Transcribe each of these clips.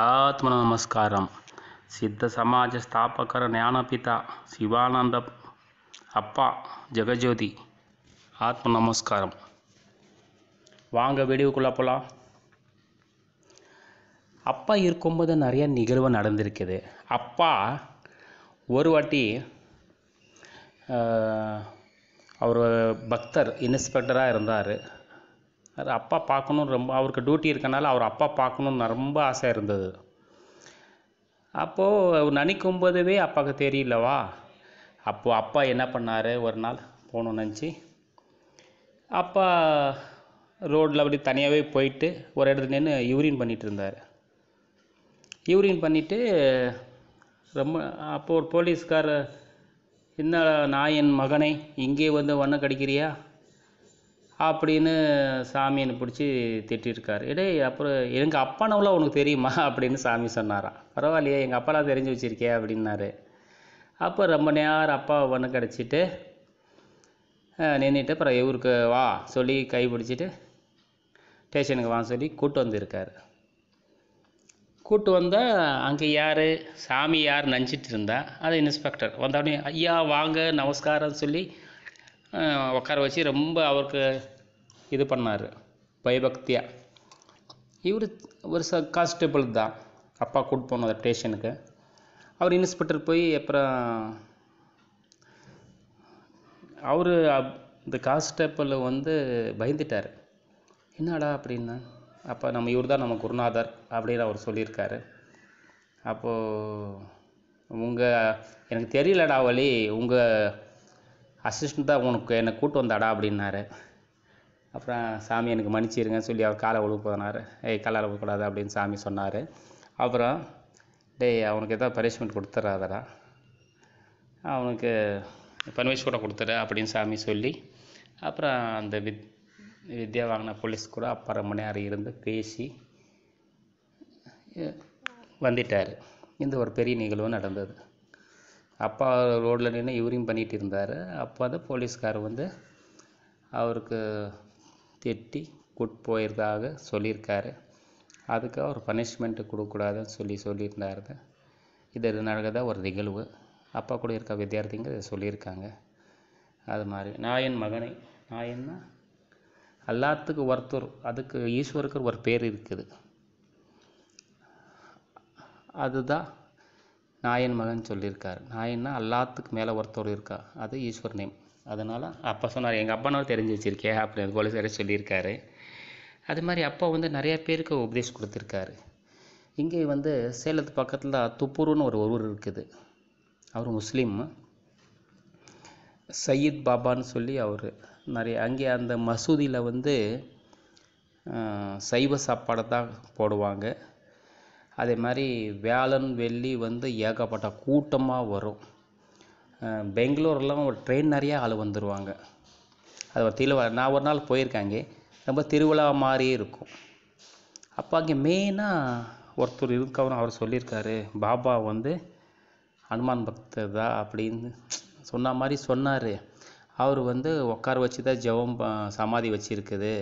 ஆத்ம நமஸ்காரம் சித்த சமாஜ ஸ்தாபகர ஞானபிதா சிவானந்த அப்பா ஜெகஜோதி ஆத்ம நமஸ்காரம் வாங்க வீடியோக்குள்ளே போகலாம் அப்பா இருக்கும்போது நிறைய நிகழ்வு நடந்திருக்குது அப்பா ஒரு வாட்டி அவர் பக்தர் இன்ஸ்பெக்டராக இருந்தார் அது அப்பா பார்க்கணுன்னு ரொம்ப அவருக்கு டியூட்டி இருக்கனால அவர் அப்பா பார்க்கணுன்னு ரொம்ப ஆசை இருந்தது அப்போது நினைக்கும் போதவே அப்பாவுக்கு தெரியலவா அப்போது அப்பா என்ன பண்ணார் ஒரு நாள் போகணும் நினச்சி அப்பா ரோட்டில் அப்படி தனியாகவே போயிட்டு ஒரு இடத்துல நின்று யூரின் பண்ணிகிட்டு இருந்தார் யூரின் பண்ணிவிட்டு ரொம்ப அப்போது ஒரு போலீஸ்கார் என்ன நான் என் மகனை இங்கே வந்து வண்ணம் கடிக்கிறியா அப்படின்னு சாமி என்னை பிடிச்சி திட்டிருக்காரு டேய் அப்புறம் எங்கள் அப்பானவெலாம் உனக்கு தெரியுமா அப்படின்னு சாமி சொன்னாராம் பரவாயில்லையே எங்கள் அப்பாலாம் தெரிஞ்சு வச்சுருக்கே அப்படின்னாரு அப்போ ரொம்ப நேரம் அப்பா ஒன்று கிடச்சிட்டு நின்றுட்டு அப்புறம் இவருக்கு வா சொல்லி கை பிடிச்சிட்டு ஸ்டேஷனுக்கு வா சொல்லி கூப்பிட்டு வந்திருக்காரு கூப்பிட்டு வந்தால் அங்கே யார் சாமி யார் நஞ்சிட்டு இருந்தா அது இன்ஸ்பெக்டர் வந்தோடனே ஐயா வாங்க நமஸ்காரம் சொல்லி உட்கார வச்சு ரொம்ப அவருக்கு இது பண்ணார் பயபக்தியாக இவர் ஒரு ச கான்ஸ்டபிள் தான் அப்பா கூட்டு போனோம் அந்த ஸ்டேஷனுக்கு அவர் இன்ஸ்பெக்டர் போய் அப்புறம் அவர் இந்த கான்ஸ்டபிள் வந்து பயந்துட்டார் என்னடா அப்படின்னா அப்போ நம்ம இவர் தான் நம்ம குருநாதர் அப்படின்னு அவர் சொல்லியிருக்காரு அப்போது உங்கள் எனக்கு தெரியலடா வழி உங்கள் அசிஸ்டண்ட் தான் உனக்கு என்னை கூப்பிட்டு வந்தாடா அப்படின்னாரு அப்புறம் சாமி எனக்கு மன்னிச்சிருங்கன்னு சொல்லி அவர் காலை உழுவு போனார் ஏய் காலால் உழுக்கூடாது அப்படின்னு சாமி சொன்னார் அப்புறம் டேய் அவனுக்கு எதாவது பனிஷ்மெண்ட் கொடுத்துட்றாதடா அவனுக்கு பர்மிஷன் கூட கொடுத்துரு அப்படின்னு சாமி சொல்லி அப்புறம் அந்த வித் வித்யா வாங்கின போலீஸ் கூட அப்புறம் மணி நேரம் இருந்து பேசி வந்துட்டார் இந்த ஒரு பெரிய நிகழ்வு நடந்தது அப்பா ரோட்டில் நின்று இவரையும் பண்ணிகிட்டு இருந்தார் அப்போ வந்து போலீஸ்கார் வந்து அவருக்கு திட்டி கூட்டு போயிருதாக சொல்லியிருக்காரு அதுக்கு அவர் பனிஷ்மெண்ட்டு கொடுக்கக்கூடாதுன்னு சொல்லி சொல்லியிருந்தார் இது தான் ஒரு நிகழ்வு அப்பா கூட இருக்க வித்தியார்த்திங்க இதை சொல்லியிருக்காங்க அது மாதிரி நாயன் மகனை நாயன்னா எல்லாத்துக்கும் எல்லாத்துக்கு ஒருத்தர் அதுக்கு ஈஸ்வருக்கு ஒரு பேர் இருக்குது அதுதான் நாயன் மகன் சொல்லியிருக்கார் நாயன்னா எல்லாத்துக்கு மேலே ஒருத்தர் இருக்கா அது ஈஸ்வர் நேம் அதனால் அப்பா சொன்னார் எங்கள் அப்பானாலும் தெரிஞ்சு வச்சுருக்கே அப்படின்னு கோலசாரி சொல்லியிருக்காரு அது மாதிரி அப்பா வந்து நிறையா பேருக்கு உபதேசம் கொடுத்துருக்காரு இங்கே வந்து சேலத்து பக்கத்தில் துப்பூர்னு ஒரு ஊர் இருக்குது அவர் முஸ்லீம் சையீத் பாபான்னு சொல்லி அவர் நிறைய அங்கே அந்த மசூதியில் வந்து சைவ சாப்பாடை தான் போடுவாங்க அதே மாதிரி வியாழன் வெள்ளி வந்து ஏகப்பட்ட கூட்டமாக வரும் பெங்களூர்லாம் ஒரு ட்ரெயின் நிறையா ஆள் வந்துடுவாங்க அது ஒரு திருவிழா நான் ஒரு நாள் போயிருக்கேன் அங்கே ரொம்ப திருவிழா மாதிரியே இருக்கும் அப்போ அங்கே மெயினாக ஒருத்தர் இருக்கவரும் அவர் சொல்லியிருக்காரு பாபா வந்து ஹனுமான் பக்தர் தான் அப்படின்னு சொன்ன மாதிரி சொன்னார் அவர் வந்து உட்கார வச்சு தான் ஜெபம் சமாதி வச்சுருக்குது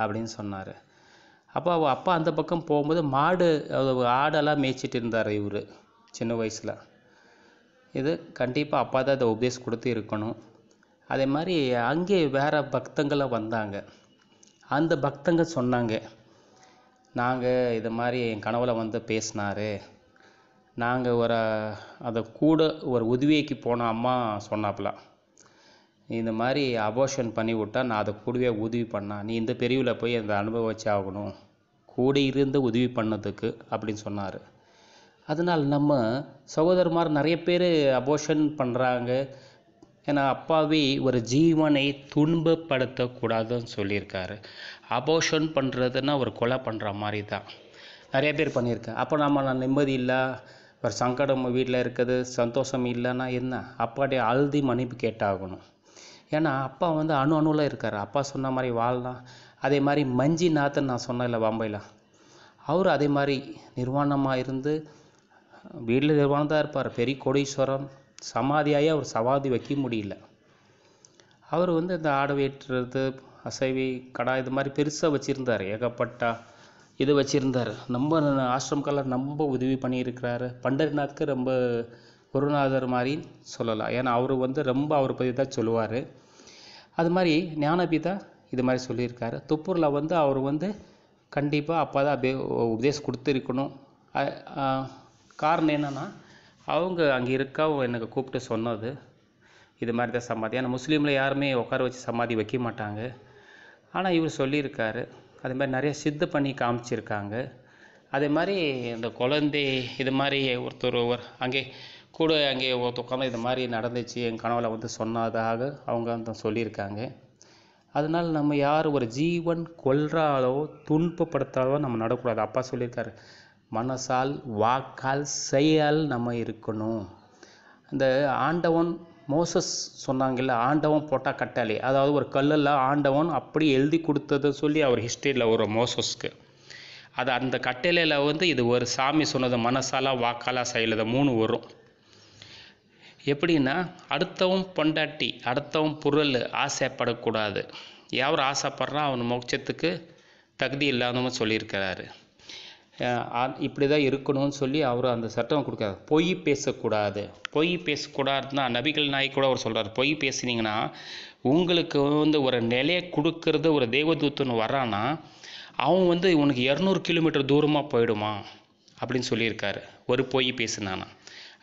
அப்படின்னு சொன்னார் அப்போ அவ அப்பா அந்த பக்கம் போகும்போது மாடு ஆடெல்லாம் மேய்ச்சிட்டு இருந்தார் இவர் சின்ன வயசில் இது கண்டிப்பாக அப்பா தான் இதை உபதேசம் கொடுத்து இருக்கணும் அதே மாதிரி அங்கே வேறு பக்தங்களாக வந்தாங்க அந்த பக்தங்க சொன்னாங்க நாங்கள் இது மாதிரி என் கனவில் வந்து பேசினார் நாங்கள் ஒரு அதை கூட ஒரு உதவிக்கு போன அம்மா சொன்னாப்புல இந்த மாதிரி அபோஷன் பண்ணி விட்டா நான் அதை கூடவே உதவி பண்ணேன் நீ இந்த பெரியவில் போய் அந்த அனுபவிச்சு ஆகணும் கூட இருந்து உதவி பண்ணதுக்கு அப்படின்னு சொன்னார் அதனால் நம்ம சகோதரமார் நிறைய பேர் அபோஷன் பண்ணுறாங்க ஏன்னா அப்பாவி ஒரு ஜீவனை துன்பப்படுத்தக்கூடாதுன்னு சொல்லியிருக்காரு அபோஷன் பண்ணுறதுன்னா ஒரு கொலை பண்ணுற மாதிரி தான் நிறைய பேர் பண்ணியிருக்கேன் அப்போ நம்ம நான் நிம்மதி இல்லை ஒரு சங்கடம் வீட்டில் இருக்குது சந்தோஷம் இல்லைன்னா என்ன அப்பாட்டே அழுதி மன்னிப்பு கேட்டாகணும் ஏன்னா அப்பா வந்து அணு அணுவில் இருக்கார் அப்பா சொன்ன மாதிரி வாழலாம் அதே மாதிரி மஞ்சி நாத்தன் நான் சொன்னேன் இல்லை பாம்பையில் அவர் அதே மாதிரி நிர்வாணமாக இருந்து வீட்டில் தான் இருப்பார் பெரிய கோடீஸ்வரன் சமாதியாகி அவர் சமாதி வைக்க முடியல அவர் வந்து இந்த ஆடு வெட்டுறது அசைவி கடா இது மாதிரி பெருசாக வச்சுருந்தார் ஏகப்பட்ட இது வச்சுருந்தார் நம்ம ஆசிரமக்கெல்லாம் ரொம்ப உதவி பண்ணியிருக்கிறாரு பண்டரிநாத்க்கு ரொம்ப குருநாதர் மாதிரி சொல்லலாம் ஏன்னா அவர் வந்து ரொம்ப அவரை பற்றி தான் சொல்லுவார் அது மாதிரி ஞானபிதா இது மாதிரி சொல்லியிருக்காரு துப்பூரில் வந்து அவர் வந்து கண்டிப்பாக அப்போ தான் உபதேசம் கொடுத்துருக்கணும் காரணம் என்னென்னா அவங்க அங்கே இருக்க எனக்கு கூப்பிட்டு சொன்னது இது மாதிரி தான் சமாதி ஆனால் முஸ்லீமில் யாருமே உட்கார வச்சு சமாதி வைக்க மாட்டாங்க ஆனால் இவர் சொல்லியிருக்காரு அது மாதிரி நிறைய சித்து பண்ணி காமிச்சிருக்காங்க அதே மாதிரி இந்த குழந்தை இது மாதிரி ஒருத்தர் ஒரு அங்கே கூட அங்கே ஒருத்தர் உட்காந்து இது மாதிரி நடந்துச்சு என் கனவுல வந்து சொன்னதாக அவங்க வந்து சொல்லியிருக்காங்க அதனால் நம்ம யார் ஒரு ஜீவன் கொல்றாலோ துன்பப்படுத்தாலோ நம்ம நடக்கூடாது அப்பா சொல்லியிருக்காரு மனசால் வாக்கால் செயல் நம்ம இருக்கணும் இந்த ஆண்டவன் மோசஸ் சொன்னாங்கல்ல ஆண்டவன் போட்டால் கட்டாளி அதாவது ஒரு கல்லில் ஆண்டவன் அப்படி எழுதி கொடுத்தது சொல்லி அவர் ஹிஸ்டரியில் ஒரு மோசஸ்க்கு அது அந்த கட்டளையில் வந்து இது ஒரு சாமி சொன்னது மனசாலாக வாக்காலாக செயலது மூணு வரும் எப்படின்னா அடுத்தவன் பொண்டாட்டி அடுத்தவன் பொருள் ஆசைப்படக்கூடாது யார் ஆசைப்படுறான் அவன் மோட்சத்துக்கு தகுதி இல்லாதவன் சொல்லியிருக்கிறாரு இப்படி தான் இருக்கணும்னு சொல்லி அவர் அந்த சட்டம் கொடுக்காரு பொய் பேசக்கூடாது பொய் பேசக்கூடாதுன்னா நபிகள் நாய் கூட அவர் சொல்கிறார் பொய் பேசுனீங்கன்னா உங்களுக்கு வந்து ஒரு நிலையை கொடுக்கறது ஒரு தேவதூத்துன்னு வரான்னா அவன் வந்து உனக்கு இரநூறு கிலோமீட்டர் தூரமாக போயிடுமா அப்படின்னு சொல்லியிருக்காரு ஒரு பொய் பேசுனானா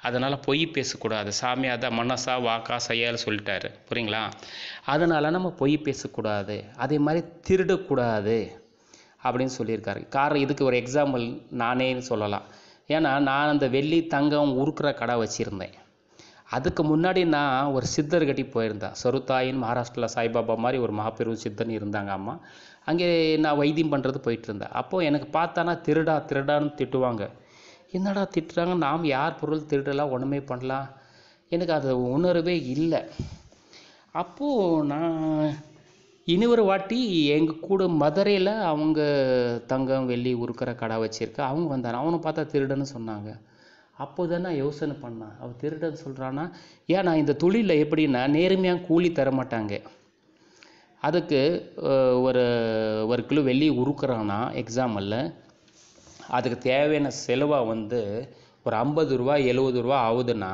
அதனால் பொய் பேசக்கூடாது சாமியாக தான் மனசா வாக்கா செய்யால் சொல்லிட்டாரு புரியுங்களா அதனால் நம்ம பொய் பேசக்கூடாது அதே மாதிரி திருடக்கூடாது அப்படின்னு சொல்லியிருக்காரு காரணம் இதுக்கு ஒரு எக்ஸாம்பிள் நானே சொல்லலாம் ஏன்னா நான் அந்த வெள்ளி தங்கம் உருக்குற கடை வச்சுருந்தேன் அதுக்கு முன்னாடி நான் ஒரு சித்தர் கட்டி போயிருந்தேன் சொருத்தாயின் மகாராஷ்டிரில் சாய்பாபா மாதிரி ஒரு மகாபெரும் சித்தன் இருந்தாங்க அம்மா அங்கே நான் வைத்தியம் பண்ணுறது போயிட்டு இருந்தேன் அப்போது எனக்கு பார்த்தானா திருடா திருடான்னு திட்டுவாங்க என்னடா திட்டுறாங்க நாம் யார் பொருள் திருடலாம் ஒன்றுமே பண்ணலாம் எனக்கு அது உணர்வே இல்லை அப்போது நான் இனி ஒரு வாட்டி எங்கள் கூட மதுரையில் அவங்க தங்கம் வெள்ளி உருக்கிற கடை வச்சுருக்கா அவங்க வந்தார் அவனை பார்த்தா திருடன்னு சொன்னாங்க அப்போ தான் நான் யோசனை பண்ணேன் அவள் திருடன்னு சொல்கிறான்னா ஏன் நான் இந்த தொழிலில் எப்படின்னா நேர்மையாக கூலி தர மாட்டாங்க அதுக்கு ஒரு ஒரு கிலோ வெள்ளி உருக்குறான்னா எக்ஸாம்பிளில் அதுக்கு தேவையான செலவாக வந்து ஒரு ஐம்பது ரூபா எழுபது ரூபா ஆகுதுன்னா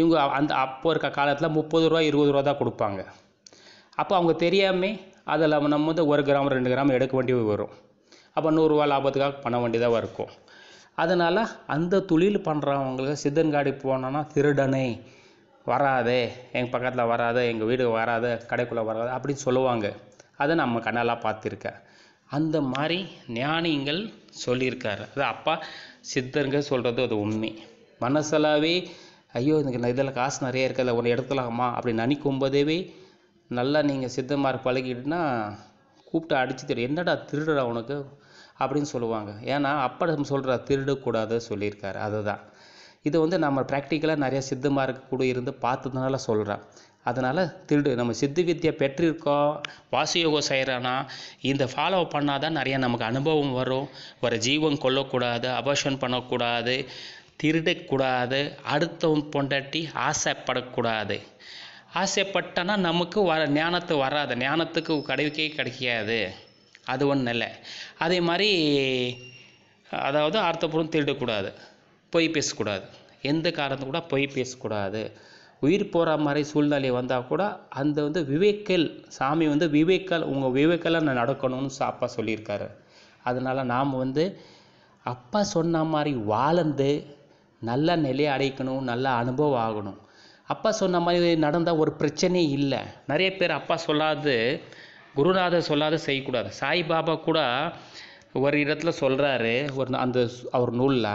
இவங்க அந்த அப்போ இருக்க காலத்தில் முப்பது ரூபா இருபது ரூபா தான் கொடுப்பாங்க அப்போ அவங்க தெரியாமல் அதில் நம்ம வந்து ஒரு கிராம் ரெண்டு கிராம் எடுக்க வேண்டிய வரும் அப்போ நூறுரூவா லாபத்துக்காக பண்ண வேண்டியதாக இருக்கும் அதனால் அந்த தொழில் பண்ணுறவங்களுக்கு சித்தன்காடி போனோன்னா திருடனை வராதே எங்கள் பக்கத்தில் வராது எங்கள் வீடு வராது கடைக்குள்ளே வராது அப்படின்னு சொல்லுவாங்க அதை நம்ம கண்ணாலாக பார்த்துருக்கேன் அந்த மாதிரி ஞானிங்கள் சொல்லியிருக்காரு அது அப்பா சித்தருங்க சொல்கிறது அது உண்மை மனசளாவே ஐயோ இதில் காசு நிறைய இருக்குது ஒன்று எடுத்துலாமா அப்படின்னு நினைக்கும் நல்லா நீங்கள் சித்த மார்க் பழகிட்டுனா கூப்பிட்டு அடித்து திடு என்னடா திருடுறா உனக்கு அப்படின்னு சொல்லுவாங்க ஏன்னா அப்படம் சொல்கிற திருடக்கூடாது சொல்லியிருக்காரு அதுதான் இது வந்து நம்ம ப்ராக்டிக்கலாக நிறைய சித்தமாக கூட இருந்து பார்த்ததுனால சொல்கிறேன் அதனால் திருடு நம்ம சித்து வித்தியை பெற்றிருக்கோம் வாசியோகம் செய்கிறானா இந்த ஃபாலோ பண்ணால் தான் நிறைய நமக்கு அனுபவம் வரும் வர ஜீவன் கொல்லக்கூடாது அபர்ஷன் பண்ணக்கூடாது திருடக்கூடாது அடுத்தவன் பொண்டாட்டி ஆசைப்படக்கூடாது ஆசைப்பட்டோன்னா நமக்கு வர ஞானத்து வராது ஞானத்துக்கு கிடைக்கவே கிடைக்காது அது ஒன்றும் இல்லை அதே மாதிரி அதாவது ஆர்த்தபூர்வம் திருடக்கூடாது பொய் பேசக்கூடாது எந்த காரணத்து கூட பொய் பேசக்கூடாது உயிர் போகிற மாதிரி சூழ்நிலை வந்தால் கூட அந்த வந்து விவேக்கல் சாமி வந்து விவேக்கல் உங்கள் விவேக்கெல்லாம் நான் நடக்கணும்னு அப்பா சொல்லியிருக்காரு அதனால் நாம் வந்து அப்பா சொன்ன மாதிரி வாழ்ந்து நல்ல நிலையை அடைக்கணும் நல்ல அனுபவம் ஆகணும் அப்பா சொன்ன மாதிரி நடந்தால் ஒரு பிரச்சனையே இல்லை நிறைய பேர் அப்பா சொல்லாது குருநாதர் சொல்லாத செய்யக்கூடாது சாய்பாபா கூட ஒரு இடத்துல சொல்கிறாரு ஒரு அந்த அவர் நூலில்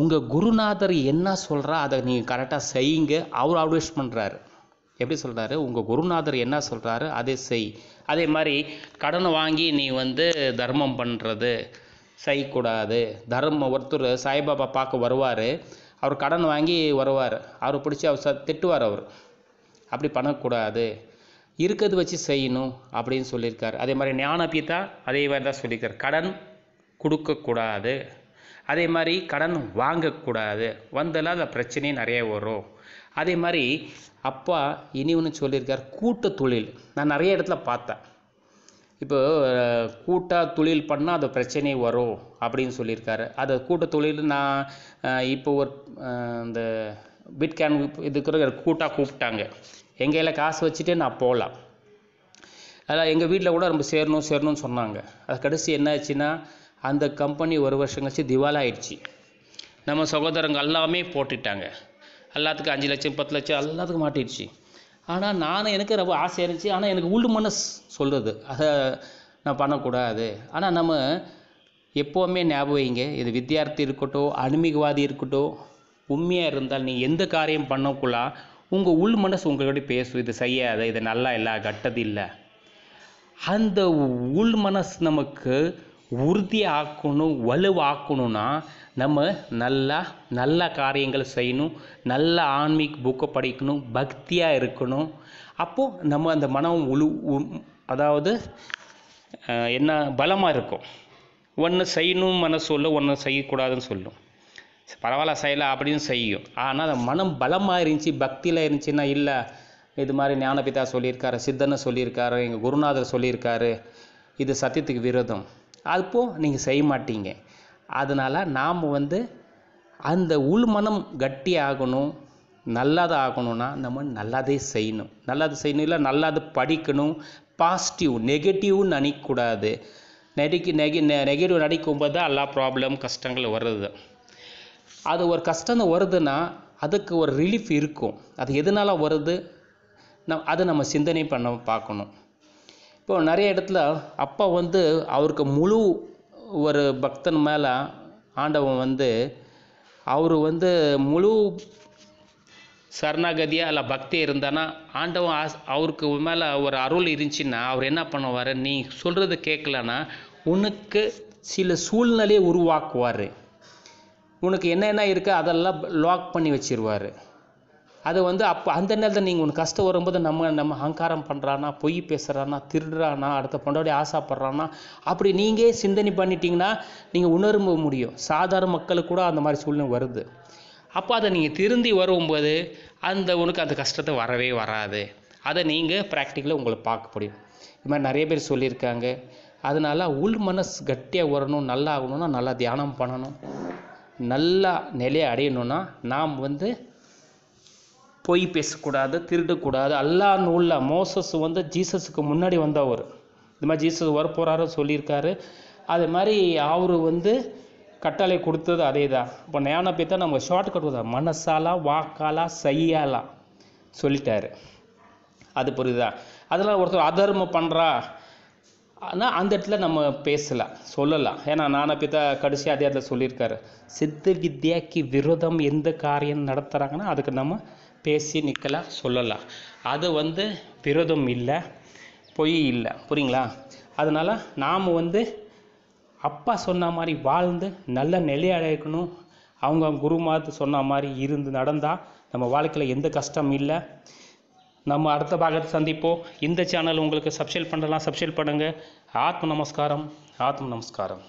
உங்கள் குருநாதர் என்ன சொல்கிறா அதை நீங்கள் கரெக்டாக செய்யுங்க அவர் அட்வைஸ் பண்ணுறாரு எப்படி சொல்கிறாரு உங்கள் குருநாதர் என்ன சொல்கிறாரு அதே செய் அதே மாதிரி கடனை வாங்கி நீ வந்து தர்மம் பண்ணுறது செய்யக்கூடாது தர்மம் ஒருத்தர் சாய்பாபா பார்க்க வருவார் அவர் கடன் வாங்கி வருவார் அவரை பிடிச்சி அவர் திட்டுவார் அவர் அப்படி பண்ணக்கூடாது இருக்கிறது வச்சு செய்யணும் அப்படின்னு சொல்லியிருக்கார் அதே மாதிரி ஞானபீதா அதே மாதிரி தான் சொல்லியிருக்கார் கடன் கொடுக்கக்கூடாது அதே மாதிரி கடன் வாங்கக்கூடாது வந்தெல்லாம் அந்த பிரச்சனையே நிறைய வரும் அதே மாதிரி அப்பா இனி ஒன்று சொல்லியிருக்கார் கூட்டு தொழில் நான் நிறைய இடத்துல பார்த்தேன் இப்போ கூட்டாக தொழில் பண்ணால் அது பிரச்சனை வரும் அப்படின்னு சொல்லியிருக்காரு அது கூட்ட தொழில் நான் இப்போ ஒரு இந்த கேன் இதுக்கு கூட்டாக கூப்பிட்டாங்க எங்கள் காசு வச்சுட்டு நான் போகலாம் அதான் எங்கள் வீட்டில் கூட ரொம்ப சேரணும் சேரணும்னு சொன்னாங்க அது கடைசி என்ன ஆச்சுன்னா அந்த கம்பெனி ஒரு வருஷம் கழிச்சு திவாலா ஆயிடுச்சு நம்ம சகோதரங்க எல்லாமே போட்டுட்டாங்க எல்லாத்துக்கும் அஞ்சு லட்சம் பத்து லட்சம் எல்லாத்துக்கும் மாட்டிடுச்சு ஆனால் நான் எனக்கு ரொம்ப ஆசையாக இருந்துச்சு ஆனால் எனக்கு உள் மனஸ் சொல்கிறது அதை நான் பண்ணக்கூடாது ஆனால் நம்ம எப்போவுமே ஞாபகம் வைங்க இது வித்தியார்த்தி இருக்கட்டும் அனுமிகவாதி இருக்கட்டும் உண்மையாக இருந்தால் நீ எந்த காரியம் பண்ணக்குள்ள உங்கள் உள் மனசு உங்களோட பேசும் இது செய்யாத இது நல்லா இல்லை கட்டது இல்லை அந்த உள் மனசு நமக்கு உறுதியாக்கணும் ஆக்கணும் வலுவாக்கணும்னா நம்ம நல்லா நல்ல காரியங்கள் செய்யணும் நல்ல ஆன்மீக புக்கை படிக்கணும் பக்தியாக இருக்கணும் அப்போது நம்ம அந்த மனம் உழு அதாவது என்ன பலமாக இருக்கும் ஒன்று செய்யணும் மன சொல்லும் ஒன்று செய்யக்கூடாதுன்னு சொல்லும் பரவாயில்ல செய்யலாம் அப்படின்னு செய்யும் ஆனால் அந்த மனம் பலமாக இருந்துச்சு பக்தியில் இருந்துச்சுன்னா இல்லை இது மாதிரி ஞானபிதா சொல்லியிருக்காரு சித்தனை சொல்லியிருக்காரு எங்கள் குருநாதர் சொல்லியிருக்காரு இது சத்தியத்துக்கு விரோதம் அப்போது நீங்கள் செய்ய மாட்டீங்க அதனால் நாம் வந்து அந்த உள் மனம் கட்டி ஆகணும் நல்லதாக ஆகணும்னா நம்ம நல்லதே செய்யணும் நல்லது செய்யணும் இல்லை நல்லது படிக்கணும் பாசிட்டிவ் நெகட்டிவ்னு நினைக்கக்கூடாது நெடிக்கி நெகி நெகட்டிவ் நடிக்கும் போது தான் எல்லா ப்ராப்ளம் கஷ்டங்கள் வருது அது ஒரு கஷ்டம் வருதுன்னா அதுக்கு ஒரு ரிலீஃப் இருக்கும் அது எதனால் வருது நம் அதை நம்ம சிந்தனை பண்ண பார்க்கணும் இப்போ நிறைய இடத்துல அப்பா வந்து அவருக்கு முழு ஒரு பக்தன் மேலே ஆண்டவன் வந்து அவர் வந்து முழு சரணாகதியாக இல்லை பக்தி இருந்தானா ஆண்டவன் ஆஸ் அவருக்கு மேலே ஒரு அருள் இருந்துச்சுன்னா அவர் என்ன பண்ணுவார் நீ சொல்கிறது கேட்கலன்னா உனக்கு சில சூழ்நிலையை உருவாக்குவார் உனக்கு என்னென்ன இருக்கோ அதெல்லாம் லாக் பண்ணி வச்சிருவார் அது வந்து அப்போ அந்த நேரத்தில் நீங்கள் ஒன்று கஷ்டம் வரும்போது நம்ம நம்ம அகங்காரம் பண்ணுறானா பொய் பேசுகிறானா திருடுறானா அடுத்த பொண்டோடய ஆசைப்படுறானா அப்படி நீங்களே சிந்தனை பண்ணிட்டீங்கன்னா நீங்கள் உணர்வு முடியும் சாதாரண மக்களுக்கு கூட அந்த மாதிரி சூழ்நிலை வருது அப்போ அதை நீங்கள் திருந்தி வரும்போது அந்த உனக்கு அந்த கஷ்டத்தை வரவே வராது அதை நீங்கள் ப்ராக்டிக்கலாக உங்களை பார்க்க முடியும் இது மாதிரி நிறைய பேர் சொல்லியிருக்காங்க அதனால் உள் மனசு கட்டியாக வரணும் நல்லா ஆகணும்னா நல்லா தியானம் பண்ணணும் நல்லா நிலையை அடையணும்னா நாம் வந்து பொய் பேசக்கூடாது திருடக்கூடாது அல்லா நூலில் மோசஸ் வந்து ஜீசஸுக்கு முன்னாடி வந்தவர் இந்த மாதிரி ஜீசஸ் வரப்போகிறாரு சொல்லியிருக்காரு அது மாதிரி அவர் வந்து கட்டளை கொடுத்தது அதே தான் இப்போ ஞான பேத்தா நம்ம ஷார்ட் கட் தான் மனசாலா வாக்காலாக சையாலாம் சொல்லிட்டாரு அது புரியுதா அதெல்லாம் ஒருத்தர் அதர்மம் பண்ணுறா ஆனால் அந்த இடத்துல நம்ம பேசலாம் சொல்லலாம் ஏன்னா நானா பித்தா கடைசி அதே இடத்துல சொல்லியிருக்காரு சித்த வித்யாக்கு விரோதம் எந்த காரியம் நடத்துகிறாங்கன்னா அதுக்கு நம்ம பேசி நிற்கலாம் சொல்லலாம் அது வந்து விரோதம் இல்லை பொய் இல்லை புரியுங்களா அதனால் நாம் வந்து அப்பா சொன்ன மாதிரி வாழ்ந்து நல்ல நிலையடைக்கணும் அவங்க குருமாத்து சொன்ன மாதிரி இருந்து நடந்தால் நம்ம வாழ்க்கையில் எந்த கஷ்டம் இல்லை நம்ம அடுத்த பாகத்தை சந்திப்போம் இந்த சேனல் உங்களுக்கு சப்ஸ்கிரைப் பண்ணலாம் சப்ஸ்கிரைப் பண்ணுங்கள் ஆத்ம நமஸ்காரம் ஆத்ம நமஸ்காரம்